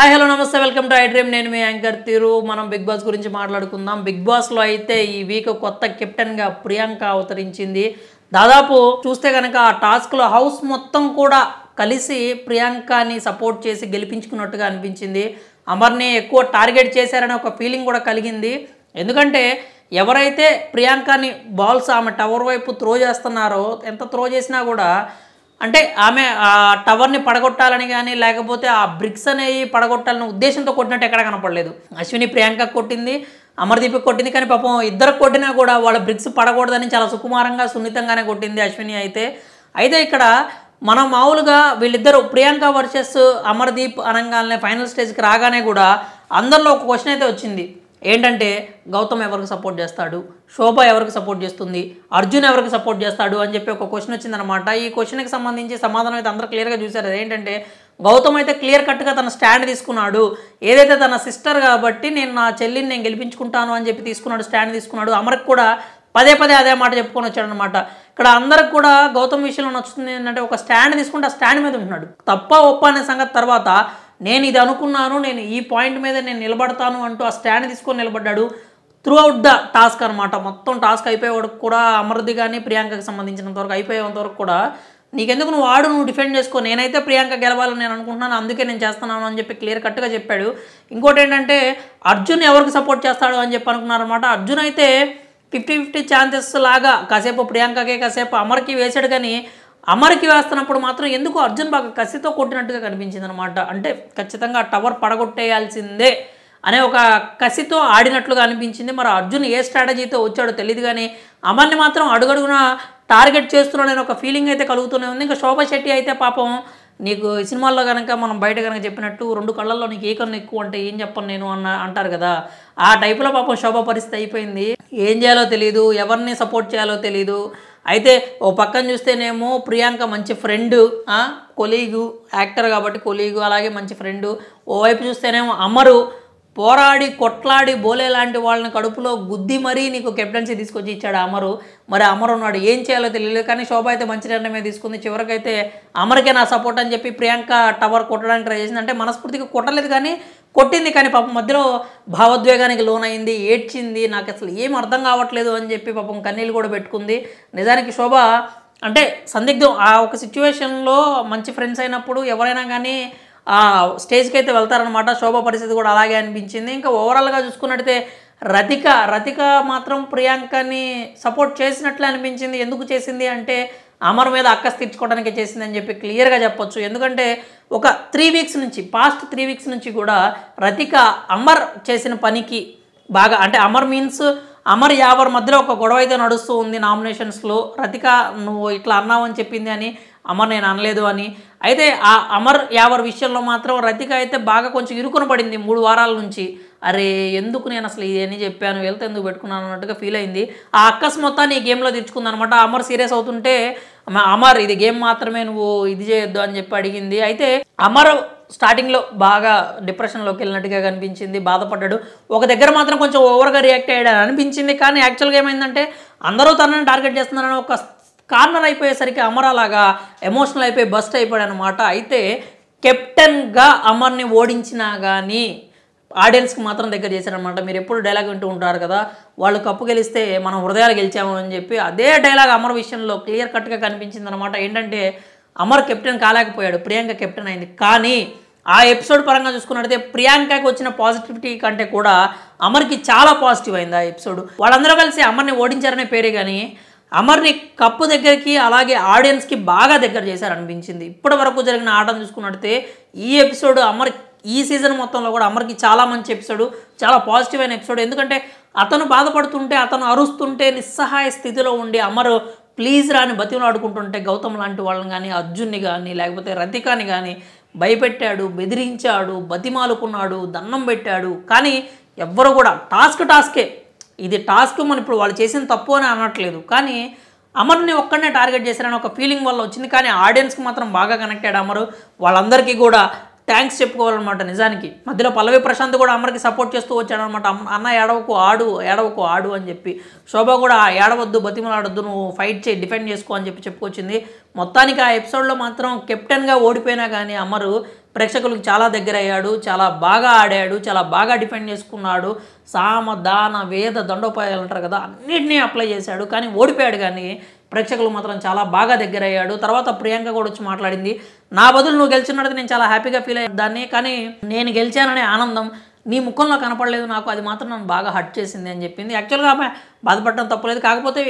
hi hello namaste welcome to iDream నేను మీ anchor తీరు మనం బిగ్ బాస్ గురించి మాట్లాడుకుందాం బిగ్ బాస్లో అయితే ఈ వీక్ కొత్త కెప్టెన్గా ప్రియాంక అవతరించింది దాదాపు చూస్తే కనుక ఆ టాస్క్లో హౌస్ మొత్తం కూడా కలిసి ప్రియాంకని సపోర్ట్ చేసి గెలిపించుకున్నట్టుగా అనిపించింది అమర్ని ఎక్కువ టార్గెట్ చేశారనే ఒక ఫీలింగ్ కూడా కలిగింది ఎందుకంటే ఎవరైతే ప్రియాంకని బాల్స్ ఆమె టవర్ వైపు త్రో చేస్తున్నారో ఎంత త్రో చేసినా కూడా అంటే ఆమె ఆ టవర్ని పడగొట్టాలని కానీ లేకపోతే ఆ బ్రిక్స్ అనేవి పడగొట్టాలని ఉద్దేశంతో కొట్టినట్టు ఎక్కడ కనపడలేదు అశ్విని ప్రియాంక కొట్టింది అమర్దీప్ కొట్టింది కానీ పాపం ఇద్దరు కొట్టినా కూడా వాళ్ళ బ్రిక్స్ పడకూడదని చాలా సుకుమారంగా సున్నితంగానే కొట్టింది అశ్విని అయితే అయితే ఇక్కడ మనం మామూలుగా వీళ్ళిద్దరు ప్రియాంక వర్సెస్ అమర్దీప్ అనగానే ఫైనల్ స్టేజ్కి రాగానే కూడా అందరిలో ఒక క్వశ్చన్ అయితే వచ్చింది ఏంటంటే గౌతమ్ ఎవరికి సపోర్ట్ చేస్తాడు శోభ ఎవరికి సపోర్ట్ చేస్తుంది అర్జున్ ఎవరికి సపోర్ట్ చేస్తాడు అని చెప్పి ఒక క్వశ్చన్ వచ్చిందనమాట ఈ క్వశ్చన్కి సంబంధించి సమాధానం అయితే అందరూ క్లియర్గా చూశారు అదేంటంటే గౌతమ్ అయితే క్లియర్ కట్గా తన స్టాండ్ తీసుకున్నాడు ఏదైతే తన సిస్టర్ కాబట్టి నేను నా చెల్లిని నేను గెలిపించుకుంటాను అని చెప్పి తీసుకున్నాడు స్టాండ్ తీసుకున్నాడు అమర్కి కూడా పదే పదే అదే మాట చెప్పుకొని వచ్చాడనమాట ఇక్కడ అందరికి కూడా గౌతమ్ విషయంలో నచ్చుతుంది ఏంటంటే ఒక స్టాండ్ తీసుకుంటే ఆ స్టాండ్ మీద ఉంటున్నాడు తప్ప ఒప్ప అనే సంగతి తర్వాత నేను ఇది అనుకున్నాను నేను ఈ పాయింట్ మీద నేను నిలబడతాను అంటూ ఆ స్టాండ్ తీసుకొని నిలబడ్డాడు త్రూఅవుట్ అవుట్ ద టాస్క్ అనమాట మొత్తం టాస్క్ అయిపోయే వరకు కూడా అమర్ది కానీ ప్రియాంకకి సంబంధించినంత వరకు అయిపోయేంత వరకు కూడా నీకెందుకు నువ్వు వాడు నువ్వు డిఫెండ్ చేసుకో నేనైతే ప్రియాంక గెలవాలని నేను అనుకుంటున్నాను అందుకే నేను చేస్తున్నాను అని చెప్పి క్లియర్ కట్గా చెప్పాడు ఇంకోటి ఏంటంటే అర్జున్ ఎవరికి సపోర్ట్ చేస్తాడు అని చెప్పి అనుకున్నారనమాట అర్జున్ అయితే ఫిఫ్టీ ఫిఫ్టీ ఛాన్సెస్ లాగా కాసేపు ప్రియాంకకే కాసేపు అమర్కి వేశాడు కానీ అమర్కి వేస్తున్నప్పుడు మాత్రం ఎందుకు అర్జున్ బాగా కసితో కొట్టినట్టుగా కనిపించింది అనమాట అంటే ఖచ్చితంగా టవర్ పడగొట్టేయాల్సిందే అనే ఒక కసితో ఆడినట్లుగా అనిపించింది మరి అర్జున్ ఏ స్ట్రాటజీతో వచ్చాడో తెలియదు కానీ అమర్ని మాత్రం అడుగడుగున టార్గెట్ చేస్తున్నాడని ఒక ఫీలింగ్ అయితే కలుగుతూనే ఉంది ఇంకా శోభా శెట్టి అయితే పాపం నీకు సినిమాల్లో కనుక మనం బయట కనుక చెప్పినట్టు రెండు కళ్ళల్లో నీకు ఏ కన్ను ఎక్కువ అంటే ఏం చెప్పను నేను అన్న అంటారు కదా ఆ టైపులో పాపం శోభా పరిస్థితి అయిపోయింది ఏం చేయాలో తెలియదు ఎవరిని సపోర్ట్ చేయాలో తెలియదు అయితే ఓ పక్కన చూస్తేనేమో ప్రియాంక మంచి ఫ్రెండ్ కొలీగు యాక్టర్ కాబట్టి కొలీగు అలాగే మంచి ఫ్రెండు ఓవైపు చూస్తేనేమో అమరు పోరాడి కొట్లాడి బోలే లాంటి వాళ్ళని కడుపులో గుద్ది మరీ నీకు కెప్టెన్సీ తీసుకొచ్చి ఇచ్చాడు అమరు మరి అమరు ఉన్నాడు ఏం చేయాలో తెలియలేదు కానీ శోభ అయితే మంచి నిర్ణయమే తీసుకుంది చివరికైతే అమరికే నా సపోర్ట్ అని చెప్పి ప్రియాంక టవర్ కొట్టడానికి ట్రై చేసింది అంటే మనస్ఫూర్తికి కొట్టలేదు కానీ కొట్టింది కానీ పాపం మధ్యలో భావోద్వేగానికి లోనైంది ఏడ్చింది నాకు అసలు ఏం అర్థం కావట్లేదు అని చెప్పి పాపం కన్నీళ్ళు కూడా పెట్టుకుంది నిజానికి శోభ అంటే సందిగ్ధం ఆ ఒక సిచ్యువేషన్లో మంచి ఫ్రెండ్స్ అయినప్పుడు ఎవరైనా కానీ స్టేజ్కి అయితే వెళ్తారనమాట శోభ పరిస్థితి కూడా అలాగే అనిపించింది ఇంకా ఓవరాల్గా చూసుకున్నట్టయితే రతిక రతిక మాత్రం ప్రియాంకని సపోర్ట్ చేసినట్లే అనిపించింది ఎందుకు చేసింది అంటే అమర్ మీద అక్కస్ తీర్చుకోవడానికి చేసిందని చెప్పి క్లియర్గా చెప్పొచ్చు ఎందుకంటే ఒక త్రీ వీక్స్ నుంచి పాస్ట్ త్రీ వీక్స్ నుంచి కూడా రతిక అమర్ చేసిన పనికి బాగా అంటే అమర్ మీన్స్ అమర్ యావర్ మధ్యలో ఒక గొడవ అయితే నడుస్తూ ఉంది నామినేషన్స్లో రతిక నువ్వు ఇట్లా అన్నావని చెప్పింది అని అమర్ నేను అనలేదు అని అయితే ఆ అమర్ యావర్ విషయంలో మాత్రం రతిక అయితే బాగా కొంచెం ఇరుకున పడింది మూడు వారాల నుంచి అరే ఎందుకు నేను అసలు అని చెప్పాను వెళ్తే ఎందుకు పెట్టుకున్నాను అన్నట్టుగా ఫీల్ అయింది ఆ అక్కస్ మొత్తాన్ని ఈ గేమ్లో అనమాట అమర్ సీరియస్ అవుతుంటే అమర్ ఇది గేమ్ మాత్రమే నువ్వు ఇది చేయొద్దు అని చెప్పి అడిగింది అయితే అమర్ స్టార్టింగ్లో బాగా డిప్రెషన్లోకి వెళ్ళినట్టుగా కనిపించింది బాధపడ్డాడు ఒక దగ్గర మాత్రం కొంచెం ఓవర్గా రియాక్ట్ అయ్యాడని అనిపించింది కానీ యాక్చువల్గా ఏమైందంటే అందరూ తనని టార్గెట్ చేస్తున్నారని ఒక కార్నర్ అయిపోయేసరికి అమరాలాగా ఎమోషనల్ అయిపోయి బస్ట్ అయిపోయాడు అనమాట అయితే కెప్టెన్గా అమర్ని ఓడించినా కానీ ఆడియన్స్కి మాత్రం దగ్గర చేశారనమాట మీరు ఎప్పుడు డైలాగ్ వింటూ ఉంటారు కదా వాళ్ళు కప్పు గెలిస్తే మనం హృదయాలు గెలిచాము అని చెప్పి అదే డైలాగ్ అమర్ విషయంలో క్లియర్ కట్గా కనిపించింది అనమాట ఏంటంటే అమర్ కెప్టెన్ కాలేకపోయాడు ప్రియాంక కెప్టెన్ అయింది కానీ ఆ ఎపిసోడ్ పరంగా చూసుకున్నట్టయితే ప్రియాంకకి వచ్చిన పాజిటివిటీ కంటే కూడా అమర్కి చాలా పాజిటివ్ అయింది ఆ ఎపిసోడ్ వాళ్ళందరూ కలిసి అమర్ని ఓడించారనే పేరే కానీ అమర్ని కప్పు దగ్గరికి అలాగే ఆడియన్స్కి బాగా దగ్గర చేశారు అనిపించింది ఇప్పటి వరకు జరిగిన ఆటను చూసుకున్నట్టే ఈ ఎపిసోడ్ అమర్ ఈ సీజన్ మొత్తంలో కూడా అమర్కి చాలా మంచి ఎపిసోడ్ చాలా పాజిటివ్ అయిన ఎపిసోడ్ ఎందుకంటే అతను బాధపడుతుంటే అతను అరుస్తుంటే నిస్సహాయ స్థితిలో ఉండి అమరు ప్లీజ్ రాని ఆడుకుంటుంటే గౌతమ్ లాంటి వాళ్ళని కానీ అర్జున్ని కానీ లేకపోతే రతికాని కానీ భయపెట్టాడు బెదిరించాడు బతిమాలుకున్నాడు దన్నం పెట్టాడు కానీ ఎవ్వరు కూడా టాస్క్ టాస్కే ఇది టాస్క్ మనం ఇప్పుడు వాళ్ళు చేసిన తప్పు అని అనట్లేదు కానీ అమర్ని ఒక్కడనే టార్గెట్ చేశారని ఒక ఫీలింగ్ వల్ల వచ్చింది కానీ ఆడియన్స్కి మాత్రం బాగా కనెక్ట్ అయ్యాడు అమరు వాళ్ళందరికీ కూడా థ్యాంక్స్ చెప్పుకోవాలన్నమాట నిజానికి మధ్యలో పల్లవి ప్రశాంత్ కూడా అమర్కి సపోర్ట్ చేస్తూ వచ్చాడు అనమాట అన్న ఏడవకు ఆడు ఏడవకు ఆడు అని చెప్పి శోభ కూడా ఏడవద్దు బతిమలాడొద్దు నువ్వు ఫైట్ చేయి డిఫెండ్ చేసుకో అని చెప్పి చెప్పుకొచ్చింది మొత్తానికి ఆ ఎపిసోడ్లో మాత్రం కెప్టెన్గా ఓడిపోయినా కానీ అమరు ప్రేక్షకులకు చాలా దగ్గర అయ్యాడు చాలా బాగా ఆడాడు చాలా బాగా డిఫెండ్ చేసుకున్నాడు సామ దాన వేద దండోపాయాలు అంటారు కదా అన్నిటినీ అప్లై చేశాడు కానీ ఓడిపోయాడు కానీ ప్రేక్షకులు మాత్రం చాలా బాగా దగ్గర అయ్యాడు తర్వాత ప్రియాంక కూడా వచ్చి మాట్లాడింది నా బదులు నువ్వు గెలిచినట్టు నేను చాలా హ్యాపీగా ఫీల్ అయ్యాను దాన్ని కానీ నేను గెలిచాననే ఆనందం నీ ముఖంలో కనపడలేదు నాకు అది మాత్రం నన్ను బాగా హట్ చేసింది అని చెప్పింది యాక్చువల్గా ఆమె బాధపడడం తప్పలేదు కాకపోతే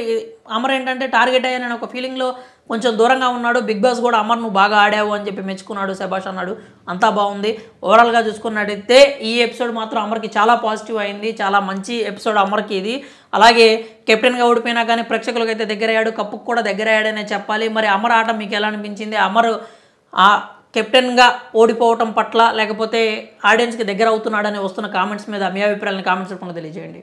అమర్ ఏంటంటే టార్గెట్ నేను ఒక ఫీలింగ్లో కొంచెం దూరంగా ఉన్నాడు బిగ్ బాస్ కూడా అమర్ నువ్వు బాగా ఆడావు అని చెప్పి మెచ్చుకున్నాడు శభాష్ అన్నాడు అంతా బాగుంది ఓవరాల్గా చూసుకున్నట్టయితే ఈ ఎపిసోడ్ మాత్రం అమర్కి చాలా పాజిటివ్ అయింది చాలా మంచి ఎపిసోడ్ అమర్కి ఇది అలాగే కెప్టెన్గా ఓడిపోయినా కానీ ప్రేక్షకులకైతే అయ్యాడు కప్పుకు కూడా అయ్యాడనే చెప్పాలి మరి అమర్ ఆట మీకు ఎలా అనిపించింది అమర్ కెప్టెన్గా ఓడిపోవటం పట్ల లేకపోతే ఆడియన్స్కి దగ్గర అవుతున్నాడని వస్తున్న కామెంట్స్ మీద మీ అభిప్రాయాలను కామెంట్స్ రూపంలో తెలియజేయండి